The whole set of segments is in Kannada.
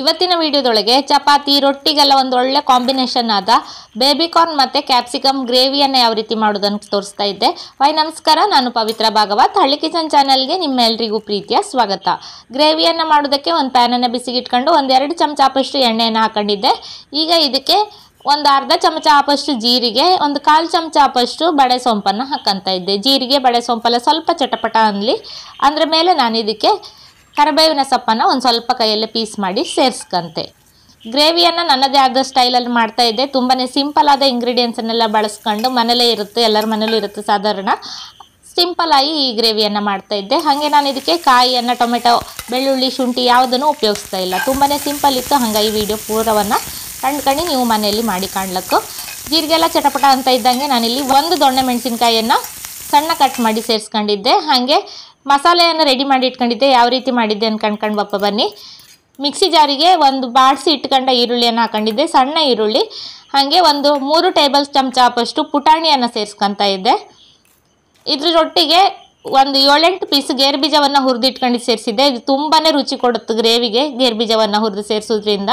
ಇವತ್ತಿನ ವಿಡಿಯೋದೊಳಗೆ ಚಪಾತಿ ರೊಟ್ಟಿಗೆಲ್ಲ ಒಂದು ಒಳ್ಳೆ ಕಾಂಬಿನೇಷನ್ ಆದ ಬೇಬಿಕಾರ್ನ್ ಮತ್ತು ಕ್ಯಾಪ್ಸಿಕಮ್ ಗ್ರೇವಿಯನ್ನು ಯಾವ ರೀತಿ ಮಾಡೋದನ್ನು ತೋರಿಸ್ತಾ ಇದ್ದೆ ವೈ ನಮಸ್ಕಾರ ನಾನು ಪವಿತ್ರ ಭಾಗವತ್ ಹಳ್ಳಿ ಕಿಚನ್ ಚಾನಲ್ಗೆ ನಿಮ್ಮೆಲ್ಲರಿಗೂ ಪ್ರೀತಿಯ ಸ್ವಾಗತ ಗ್ರೇವಿಯನ್ನು ಮಾಡೋದಕ್ಕೆ ಒಂದು ಪ್ಯಾನನ್ನು ಬಿಸಿಗಿಟ್ಕೊಂಡು ಒಂದೆರಡು ಚಮಚ ಆಪಷ್ಟು ಎಣ್ಣೆಯನ್ನು ಹಾಕೊಂಡಿದ್ದೆ ಈಗ ಇದಕ್ಕೆ ಒಂದು ಅರ್ಧ ಚಮಚ ಆಪಷ್ಟು ಜೀರಿಗೆ ಒಂದು ಕಾಲು ಚಮಚ ಆಪಷ್ಟು ಬಡೆ ಸೋಂಪನ್ನು ಹಾಕಂತ ಇದ್ದೆ ಜೀರಿಗೆ ಬಡೆ ಸೋಂಪೆಲ್ಲ ಸ್ವಲ್ಪ ಚಟಪಟ ಅನ್ನಲಿ ಅಂದರೆ ಮೇಲೆ ನಾನು ಇದಕ್ಕೆ ಕರಿಬೇವಿನ ಸೊಪ್ಪನ್ನು ಒಂದು ಸ್ವಲ್ಪ ಕೈಯಲ್ಲಿ ಪೀಸ್ ಮಾಡಿ ಸೇರಿಸ್ಕಂತೆ ಗ್ರೇವಿಯನ್ನು ನನ್ನದೇ ಆದ ಸ್ಟೈಲಲ್ಲಿ ಮಾಡ್ತಾ ಇದ್ದೆ ತುಂಬಾ ಸಿಂಪಲ್ ಆದ ಇಂಗ್ರೀಡಿಯೆಂಟ್ಸನ್ನೆಲ್ಲ ಬಳಸ್ಕೊಂಡು ಮನೇಲೇ ಇರುತ್ತೆ ಎಲ್ಲರ ಮನೇಲೂ ಇರುತ್ತೆ ಸಾಧಾರಣ ಸಿಂಪಲಾಗಿ ಈ ಗ್ರೇವಿಯನ್ನು ಮಾಡ್ತಾ ಇದ್ದೆ ಹಾಗೆ ನಾನು ಇದಕ್ಕೆ ಕಾಯಿಯನ್ನು ಟೊಮೆಟೊ ಬೆಳ್ಳುಳ್ಳಿ ಶುಂಠಿ ಯಾವುದನ್ನು ಉಪಯೋಗಿಸ್ತಾ ಇಲ್ಲ ತುಂಬಾ ಸಿಂಪಲ್ ಇತ್ತು ಹಾಗೆ ಈ ವಿಡಿಯೋ ಪೂರವನ್ನು ಕಂಡ್ಕೊಂಡು ನೀವು ಮನೆಯಲ್ಲಿ ಮಾಡಿ ಕಾಣ್ಲಕ್ಕು ಜೀರಿಗೆಲ್ಲ ಚಟಪಟ ಅಂತ ಇದ್ದಂಗೆ ನಾನಿಲ್ಲಿ ಒಂದು ದೊಣ್ಣೆ ಮೆಣಸಿನ್ಕಾಯಿಯನ್ನು ಸಣ್ಣ ಕಟ್ ಮಾಡಿ ಸೇರಿಸ್ಕೊಂಡಿದ್ದೆ ಹಾಗೆ ಮಸಾಲೆಯನ್ನು ರೆಡಿ ಮಾಡಿ ಇಟ್ಕೊಂಡಿದ್ದೆ ಯಾವ ರೀತಿ ಮಾಡಿದ್ದೆ ಅಂತ ಅನ್ಕಂಡ್ಕೊಂಡು ಬಪ್ಪ ಬನ್ನಿ ಮಿಕ್ಸಿ ಜಾರಿಗೆ ಒಂದು ಬಾಡಿಸಿ ಇಟ್ಕೊಂಡ ಈರುಳ್ಳಿಯನ್ನು ಹಾಕೊಂಡಿದ್ದೆ ಸಣ್ಣ ಈರುಳ್ಳಿ ಹಾಗೆ ಒಂದು ಮೂರು ಟೇಬಲ್ ಚಮಚ ಅಷ್ಟು ಪುಟಾಣಿಯನ್ನು ಸೇರಿಸ್ಕೊತಾ ಇದ್ದೆ ಇದ್ರ ರೊಟ್ಟಿಗೆ ಒಂದು ಏಳೆಂಟು ಪೀಸ್ ಗೇರು ಬೀಜವನ್ನು ಹುರಿದಿಟ್ಕೊಂಡು ಸೇರಿಸಿದ್ದೆ ಇದು ತುಂಬಾ ರುಚಿ ಕೊಡುತ್ತೆ ಗ್ರೇವಿಗೆ ಗೇರು ಬೀಜವನ್ನು ಹುರಿದು ಸೇರಿಸೋದ್ರಿಂದ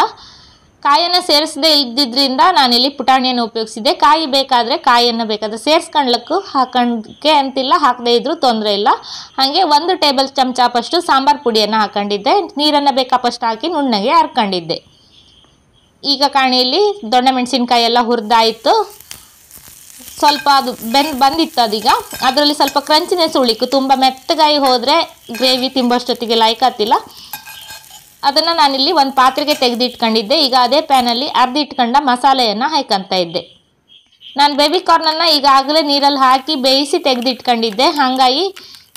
ಕಾಯನ್ನು ಸೇರಿಸದೆ ಇದ್ದಿದ್ದರಿಂದ ನಾನಿಲ್ಲಿ ಪುಟಾಣಿಯನ್ನು ಉಪಯೋಗಿಸಿದ್ದೆ ಕಾಯಿ ಬೇಕಾದರೆ ಕಾಯಿಯನ್ನು ಬೇಕಾದರೆ ಸೇರಿಸ್ಕೊಳ್ಳಕ್ಕೂ ಹಾಕೊಂಡಕ್ಕೆ ಅಂತಿಲ್ಲ ಹಾಕದೇ ಇದ್ದರೂ ತೊಂದರೆ ಇಲ್ಲ ಹಾಗೆ ಒಂದು ಟೇಬಲ್ ಚಮಚಪ್ಪಷ್ಟು ಸಾಂಬಾರು ಪುಡಿಯನ್ನು ಹಾಕೊಂಡಿದ್ದೆ ನೀರನ್ನು ಬೇಕಾಪಷ್ಟು ಹಾಕಿ ನುಣ್ಣಗೆ ಹರ್ಕೊಂಡಿದ್ದೆ ಈಗ ಕಾಣಿಯಲ್ಲಿ ದೊಣ್ಣೆ ಮೆಣಸಿನ್ಕಾಯಿ ಎಲ್ಲ ಹುರಿದಾಯಿತು ಸ್ವಲ್ಪ ಅದು ಬೆನ್ ಬಂದಿತ್ತು ಅದೀಗ ಅದರಲ್ಲಿ ಸ್ವಲ್ಪ ಕ್ರಂಚಿನೇ ಸುಳಿಕ್ಕು ತುಂಬ ಮೆತ್ತಗಾಯಿ ಹೋದರೆ ಗ್ರೇವಿ ತಿಂಬಷ್ಟೊತ್ತಿಗೆ ಲೈಕ್ ಆತಿಲ್ಲ ಅದನ್ನು ನಾನಿಲ್ಲಿ ಒಂದು ಪಾತ್ರೆಗೆ ತೆಗೆದಿಟ್ಕೊಂಡಿದ್ದೆ ಈಗ ಅದೇ ಪ್ಯಾನಲ್ಲಿ ಇಟ್ಕೊಂಡ ಮಸಾಲೆಯನ್ನು ಹಾಕೊಂತ ಇದ್ದೆ ನಾನು ಬೇಬಿ ಕಾರ್ನನ್ನು ಈಗಾಗಲೇ ನೀರಲ್ಲಿ ಹಾಕಿ ಬೇಯಿಸಿ ತೆಗೆದಿಟ್ಕೊಂಡಿದ್ದೆ ಹಾಗಾಗಿ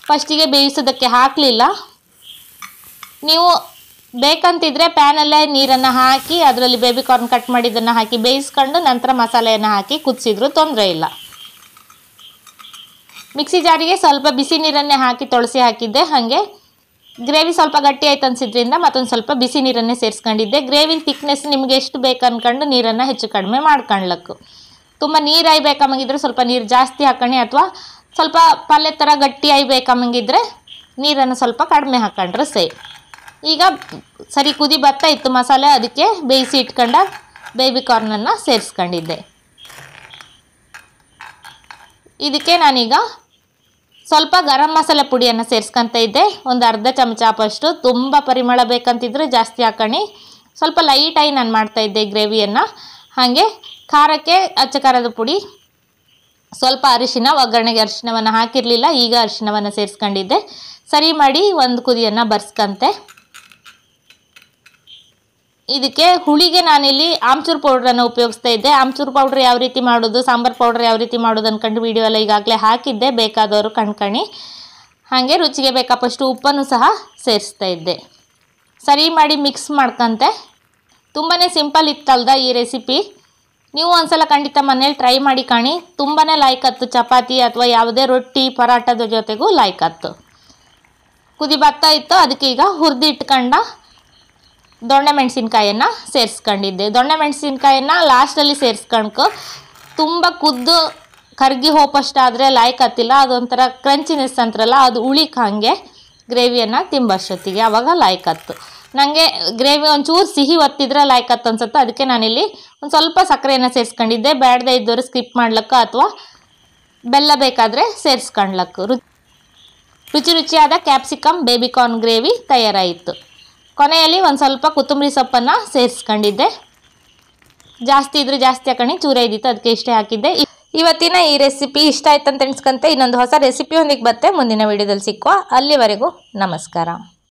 ಫಸ್ಟಿಗೆ ಬೇಯಿಸೋದಕ್ಕೆ ಹಾಕಲಿಲ್ಲ ನೀವು ಬೇಕಂತಿದ್ರೆ ಪ್ಯಾನಲ್ಲೇ ನೀರನ್ನು ಹಾಕಿ ಅದರಲ್ಲಿ ಬೇಬಿ ಕಾರ್ನ್ ಕಟ್ ಮಾಡಿದ್ದನ್ನು ಹಾಕಿ ಬೇಯಿಸ್ಕೊಂಡು ನಂತರ ಮಸಾಲೆಯನ್ನು ಹಾಕಿ ಕುದಿಸಿದ್ರೂ ತೊಂದರೆ ಇಲ್ಲ ಮಿಕ್ಸಿ ಜಾರಿಗೆ ಸ್ವಲ್ಪ ಬಿಸಿ ನೀರನ್ನೇ ಹಾಕಿ ತೊಳಸಿ ಹಾಕಿದ್ದೆ ಹಾಗೆ ಗ್ರೇವಿ ಸ್ವಲ್ಪ ಗಟ್ಟಿ ಆಯ್ತು ಅನ್ಸಿದ್ರಿಂದ ಮತ್ತೊಂದು ಸ್ವಲ್ಪ ಬಿಸಿ ನೀರನ್ನೇ ಸೇರಿಸ್ಕೊಂಡಿದ್ದೆ ಗ್ರೇವಿನ ಥಿಕ್ನೆಸ್ ನಿಮಗೆ ಎಷ್ಟು ಬೇಕು ಅನ್ಕೊಂಡು ನೀರನ್ನು ಹೆಚ್ಚು ಕಡಿಮೆ ಮಾಡ್ಕೊಳ್ಳಕ್ಕು ತುಂಬ ನೀರು ಆಯ್ಬೇಕಮ್ಮಂಗಿದ್ರೆ ಸ್ವಲ್ಪ ನೀರು ಜಾಸ್ತಿ ಹಾಕೊಂಡು ಅಥವಾ ಸ್ವಲ್ಪ ಪಲ್ಯ ಥರ ಗಟ್ಟಿ ಆಯ್ಬೇಕಮ್ಮಂಗಿದ್ರೆ ನೀರನ್ನು ಸ್ವಲ್ಪ ಕಡಿಮೆ ಹಾಕೊಂಡ್ರೆ ಸೇ ಈಗ ಸರಿ ಕುದಿ ಭತ್ತ ಇತ್ತು ಮಸಾಲೆ ಅದಕ್ಕೆ ಬೇಯಿಸಿ ಇಟ್ಕೊಂಡ ಬೇಬಿ ಕಾರ್ನನ್ನು ಸೇರಿಸ್ಕೊಂಡಿದ್ದೆ ಇದಕ್ಕೆ ನಾನೀಗ ಸ್ವಲ್ಪ ಗರಂ ಮಸಾಲೆ ಪುಡಿಯನ್ನು ಸೇರಿಸ್ಕೊತ ಇದ್ದೆ ಒಂದು ಅರ್ಧ ಚಮಚ ಪಷ್ಟು ತುಂಬ ಪರಿಮಳ ಬೇಕಂತಿದ್ರೆ ಜಾಸ್ತಿ ಹಾಕೊಣಿ ಸ್ವಲ್ಪ ಲೈಟಾಗಿ ನಾನು ಮಾಡ್ತಾಯಿದ್ದೆ ಗ್ರೇವಿಯನ್ನು ಹಾಗೆ ಖಾರಕ್ಕೆ ಅಚ್ಚ ಖಾರದ ಪುಡಿ ಸ್ವಲ್ಪ ಅರಿಶಿನ ಒಗ್ಗರಣೆಗೆ ಅರಿಶಿನವನ್ನು ಹಾಕಿರಲಿಲ್ಲ ಈಗ ಅರಿಶಿನವನ್ನು ಸೇರಿಸ್ಕೊಂಡಿದ್ದೆ ಸರಿ ಮಾಡಿ ಒಂದು ಕುದಿಯನ್ನು ಬರ್ಸ್ಕಂತೆ ಇದಕ್ಕೆ ಹುಳಿಗೆ ನಾನಿಲ್ಲಿ ಆಮ್ಚೂರು ಪೌಡ್ರನ್ನು ಉಪಯೋಗಿಸ್ತಾ ಇದ್ದೆ ಆಮ್ಚೂರು ಪೌಡ್ರ್ ಯಾವ ರೀತಿ ಮಾಡೋದು ಸಾಂಬಾರು ಪೌಡ್ರ್ ಯಾವ ರೀತಿ ಮಾಡೋದು ಅಂದ್ಕೊಂಡು ವಿಡಿಯೋ ಎಲ್ಲ ಈಗಾಗಲೇ ಹಾಕಿದ್ದೆ ಬೇಕಾದವರು ಕಣ್ಕಣಿ ಹಾಗೆ ರುಚಿಗೆ ಬೇಕಾಪಷ್ಟು ಉಪ್ಪನ್ನು ಸಹ ಸೇರಿಸ್ತಾ ಇದ್ದೆ ಸರಿ ಮಾಡಿ ಮಿಕ್ಸ್ ಮಾಡ್ಕಂತೆ ತುಂಬಾ ಸಿಂಪಲ್ ಇತ್ತಲ್ದ ಈ ರೆಸಿಪಿ ನೀವು ಒಂದ್ಸಲ ಖಂಡಿತ ಮನೇಲಿ ಟ್ರೈ ಮಾಡಿ ಕಾಣಿ ತುಂಬಾ ಲೈಕ್ ಹತ್ತು ಚಪಾತಿ ಅಥವಾ ಯಾವುದೇ ರೊಟ್ಟಿ ಪರಾಟದ ಜೊತೆಗೂ ಲೈಕ್ ಹತ್ತು ಕುದಿ ಬರ್ತಾ ಇತ್ತು ಅದಕ್ಕೆ ಈಗ ಹುರಿದಿಟ್ಕಂಡ ದೊಣ್ಣೆ ಮೆಣಸಿನ್ಕಾಯನ್ನು ಸೇರಿಸ್ಕೊಂಡಿದ್ದೆ ದೊಣ್ಣೆ ಮೆಣಸಿನ್ಕಾಯನ್ನು ಲಾಸ್ಟಲ್ಲಿ ಸೇರಿಸ್ಕೊಂಡು ತುಂಬ ಕುದ್ದು ಕರ್ಗಿ ಹೋಪಷ್ಟಾದರೆ ಲಾಯ್ಕ್ ಹತ್ತಿಲ್ಲ ಅದೊಂಥರ ಕ್ರಂಚಿನೆಸ್ ಅಂತರಲ್ಲ ಅದು ಉಳಿಕಂಗೆ ಹಾಗೆ ಗ್ರೇವಿಯನ್ನು ತಿಂಬಷ್ಟೊತ್ತಿಗೆ ಆವಾಗ ಲಾಯ್ಕ್ ಹತ್ತು ನನಗೆ ಗ್ರೇವಿ ಒಂಚೂರು ಸಿಹಿ ಒತ್ತಿದ್ರೆ ಲಾಯ್ಕ್ ಹತ್ತು ಅನ್ಸುತ್ತೆ ಅದಕ್ಕೆ ನಾನಿಲ್ಲಿ ಒಂದು ಸ್ವಲ್ಪ ಸಕ್ಕರೆಯನ್ನು ಸೇರಿಸ್ಕೊಂಡಿದ್ದೆ ಬೇಡದೆ ಇದ್ದವರು ಸ್ಕಿಪ್ ಮಾಡ್ಲಕ್ಕ ಅಥವಾ ಬೆಲ್ಲ ಬೇಕಾದರೆ ಸೇರಿಸ್ಕೊಂಡ್ಲಕ್ಕ ರುಚಿ ರುಚಿಯಾದ ಕ್ಯಾಪ್ಸಿಕಮ್ ಬೇಬಿಕಾರ್ನ್ ಗ್ರೇವಿ ತಯಾರಾಯಿತು ಕೊನೆಯಲ್ಲಿ ಒಂದು ಸ್ವಲ್ಪ ಕೊತ್ತಂಬರಿ ಸೊಪ್ಪನ್ನು ಸೇರಿಸ್ಕೊಂಡಿದ್ದೆ ಜಾಸ್ತಿ ಇದ್ರೆ ಜಾಸ್ತಿ ಹಾಕೊಂಡು ಚೂರ ಇದ್ದಿತ್ತು ಅದಕ್ಕೆ ಇಷ್ಟೇ ಹಾಕಿದ್ದೆ ಇವತ್ತಿನ ಈ ರೆಸಿಪಿ ಇಷ್ಟ ಆಯ್ತು ಅಂತ ಇನ್ನೊಂದು ಹೊಸ ರೆಸಿಪಿ ಒಂದಿಗೆ ಬತ್ತೆ ಮುಂದಿನ ವೀಡಿಯೋದಲ್ಲಿ ಸಿಕ್ಕುವ ಅಲ್ಲಿವರೆಗೂ ನಮಸ್ಕಾರ